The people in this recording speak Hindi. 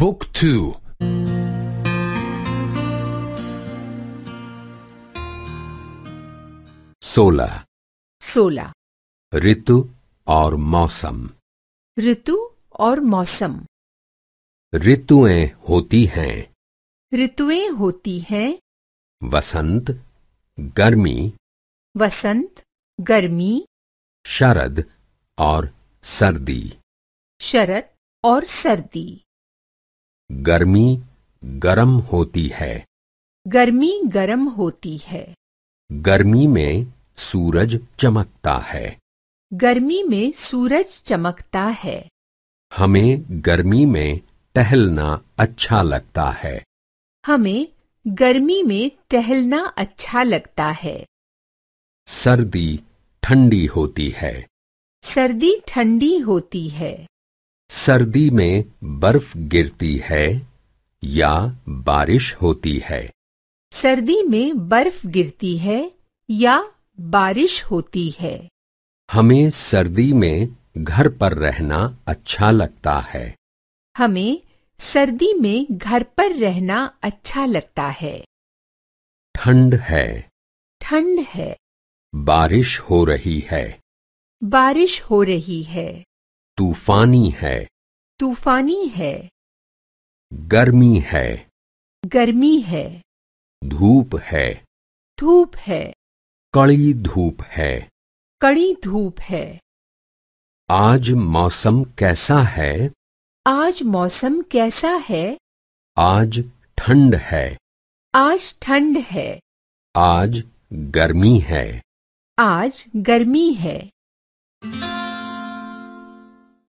Book 2 सोलह सोलह ऋतु और मौसम ऋतु और मौसम ऋतुएं होती हैं ऋतुएं होती हैं वसंत गर्मी वसंत गर्मी शरद और सर्दी शरद और सर्दी गर्मी गरम होती है गर्मी गरम होती है गर्मी में सूरज चमकता है गर्मी में सूरज चमकता है हमें गर्मी में टहलना अच्छा लगता है हमें गर्मी में टहलना अच्छा लगता है सर्दी ठंडी होती है सर्दी ठंडी होती है सर्दी में बर्फ गिरती है या बारिश होती है सर्दी में बर्फ गिरती है या बारिश होती है हमें सर्दी में घर पर रहना अच्छा लगता है हमें सर्दी में घर पर रहना अच्छा लगता है ठंड है ठंड है बारिश हो रही है बारिश हो रही है तूफानी है तूफानी है गर्मी है गर्मी है धूप है धूप है कड़ी धूप है कड़ी धूप है आज मौसम कैसा है आज मौसम कैसा है आज ठंड है आज ठंड है आज गर्मी है आज गर्मी है